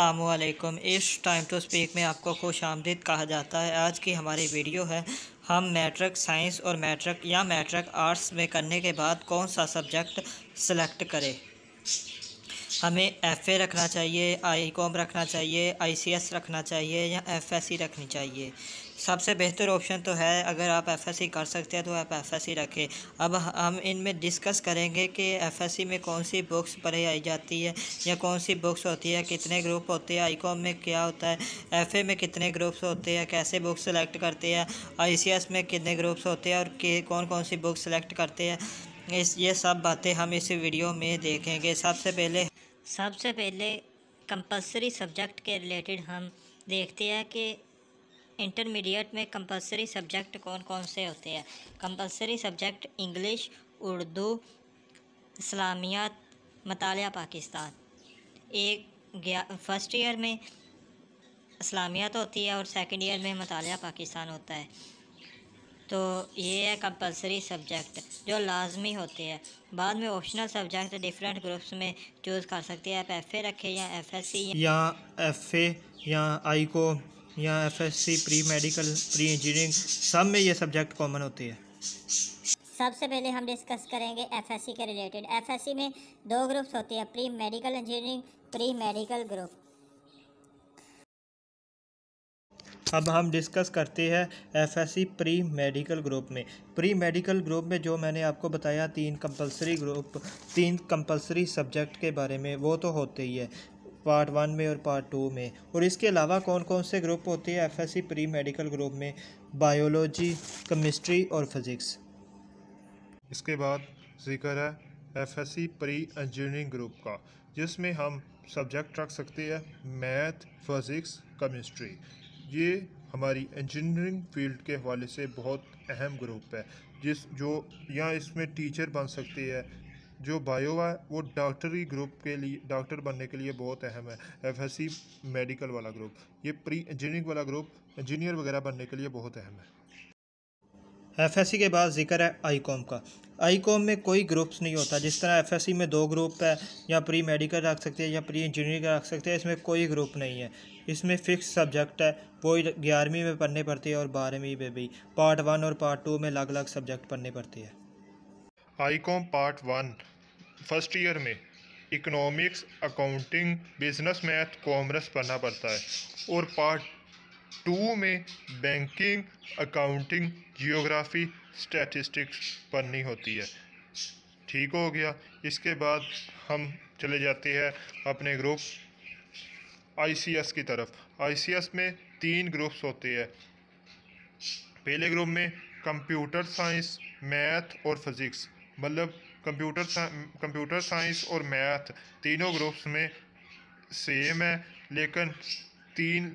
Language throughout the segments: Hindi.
असलकम इस टाइम टू स्पीक में आपको खुश आमदीद कहा जाता है आज की हमारी वीडियो है हम मैट्रिक साइंस और मैट्रिक या मैट्रिक आर्ट्स में करने के बाद कौन सा सब्जेक्ट सेलेक्ट करें हमें एफ ए रखना चाहिए आई कॉम रखना चाहिए आई सी एस रखना चाहिए या एफ एस सी रखनी चाहिए सबसे बेहतर ऑप्शन तो है अगर आप एफ एस सी कर सकते हैं तो आप एफ एस सी रखें अब हम इनमें डिस्कस करेंगे कि एफ एस सी में कौन सी बुक्स पढ़ाई जाती है या कौन सी बुक्स होती है कितने ग्रुप होते हैं आई कॉम में क्या होता है एफ ए में कितने ग्रुप्स होते हैं कैसे बुक सेलेक्ट करते हैं आई सी एस में कितने ग्रुप्स होते हैं और कौन कौन सी बुक सेलेक्ट करते हैं इस ये सब बातें हम इस वीडियो में देखेंगे सबसे पहले सबसे पहले कंपलसरी सब्जेक्ट के रिलेटेड हम देखते हैं कि इंटरमीडिएट में कंपलसरी सब्जेक्ट कौन कौन से होते हैं compulsory subject English Urdu Islamiat मताल पाकिस्तान एक फर्स्ट ईयर में इस्लामियात होती है और सेकंड ईयर में मताल पाकिस्तान होता है तो ये है कंपलसरी सब्जेक्ट जो लाजमी होते हैं बाद में ऑप्शनल सब्जेक्ट डिफरेंट ग्रुप्स में चूज़ कर सकते हैं आप एफ ए रखें या एफ एस सी या एफ ए या आई को या F S C pre medical pre engineering सब में ये सब्जेक्ट कॉमन होती है सबसे पहले हम डिस्कस करेंगे एफ एस सी के रिलेटेड एफ एस सी में दो ग्रुप्स होते हैं pre medical engineering pre medical group अब हम डिस्कस करते हैं एफएससी प्री मेडिकल ग्रुप में प्री मेडिकल ग्रुप में जो मैंने आपको बताया तीन कंपलसरी ग्रुप तीन कंपलसरी सब्जेक्ट के बारे में वो तो होते ही है पार्ट वन में और पार्ट टू में और इसके अलावा कौन कौन से ग्रुप होते हैं एफएससी प्री मेडिकल ग्रुप में बायोलॉजी केमिस्ट्री और फिज़िक्स इसके बाद जिक्र है एफएससी प्री इंजीनियरिंग ग्रुप का जिसमें हम सब्जेक्ट रख सकते हैं मैथ फिज़िक्स केमिस्ट्री ये हमारी इंजीनियरिंग फील्ड के हवाले से बहुत अहम ग्रुप है जिस जो या इसमें टीचर बन सकती है जो बायो है वो डॉक्टरी ग्रुप के लिए डॉक्टर बनने के लिए बहुत अहम है एफएससी मेडिकल वाला ग्रुप ये प्री इंजीनियरिंग वाला ग्रुप इंजीनियर वगैरह बनने के लिए बहुत अहम है एफएससी के बाद जिक्र है आईकॉम का आई कॉम में कोई ग्रुप्स नहीं होता जिस तरह एफ एस सी में दो ग्रुप है या प्री मेडिकल रख सकते हैं या प्री इंजीनियरिंग रख सकते हैं इसमें कोई ग्रुप नहीं है इसमें फिक्स सब्जेक्ट है वो ग्यारहवीं में पढ़ने पड़ते हैं और बारहवीं में भी पार्ट वन और पार्ट टू में अलग अलग सब्जेक्ट पढ़ने पड़ते हैं I com part one first year में economics accounting business math commerce पढ़ना पड़ता है और पार्ट टू में बैंकिंग अकाउंटिंग जियोग्राफी स्टैटिस्टिक्स पढ़नी होती है ठीक हो गया इसके बाद हम चले जाते हैं अपने ग्रुप आईसीएस की तरफ आईसीएस में तीन ग्रुप्स होते हैं पहले ग्रुप में कंप्यूटर साइंस मैथ और फिज़िक्स मतलब कंप्यूटर कंप्यूटर साइंस और मैथ तीनों ग्रुप्स में सेम है लेकिन तीन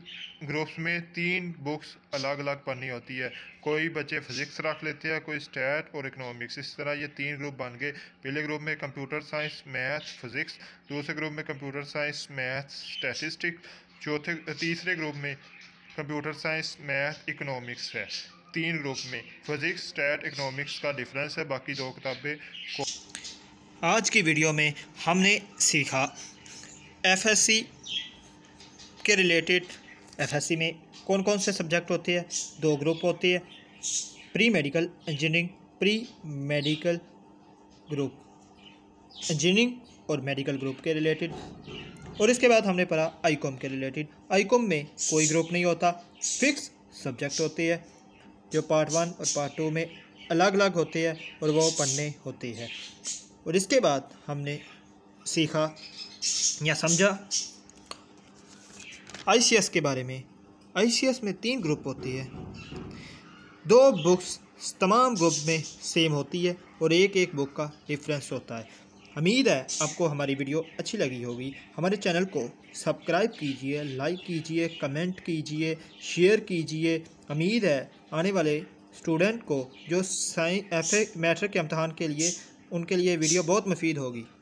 ग्रुप्स में तीन बुक्स अलग अलग पढ़नी होती है कोई बच्चे फिज़िक्स रख लेते हैं कोई स्टैट और इकोनॉमिक्स इस तरह ये तीन ग्रुप बन गए पहले ग्रुप में कंप्यूटर साइंस मैथ फिज़िक्स दूसरे ग्रुप में कंप्यूटर साइंस मैथ स्टैटिस्टिक चौथे तीसरे ग्रुप में कंप्यूटर साइंस मैथ इकोनॉमिक्स है तीन ग्रुप में फिज़िक्स स्टैट इकोनॉमिक्स का डिफरेंस है बाकी दो किताबें को आज की वीडियो में हमने सीखा सी के रिलेटेड एफएससी में कौन कौन से सब्जेक्ट होते हैं दो ग्रुप होते हैं pre medical engineering pre medical group engineering और मेडिकल ग्रुप के रिलेटेड और इसके बाद हमने पढ़ा आईकॉम के रिलेटेड आईकॉम में कोई ग्रुप नहीं होता फिक्स सब्जेक्ट होते हैं जो पार्ट वन और पार्ट टू में अलग अलग होते हैं और वो पढ़ने होते हैं और इसके बाद हमने सीखा या समझा आई के बारे में आई में तीन ग्रुप होती है दो बुक्स तमाम ग्रुप में सेम होती है और एक एक बुक का डिफरेंस होता है उम्मीद है आपको हमारी वीडियो अच्छी लगी होगी हमारे चैनल को सब्सक्राइब कीजिए लाइक कीजिए कमेंट कीजिए शेयर कीजिए उम्मीद है आने वाले स्टूडेंट को जो साइंस एफ ए मैट्रिक के इम्तहान के लिए उनके लिए वीडियो बहुत मुफीद होगी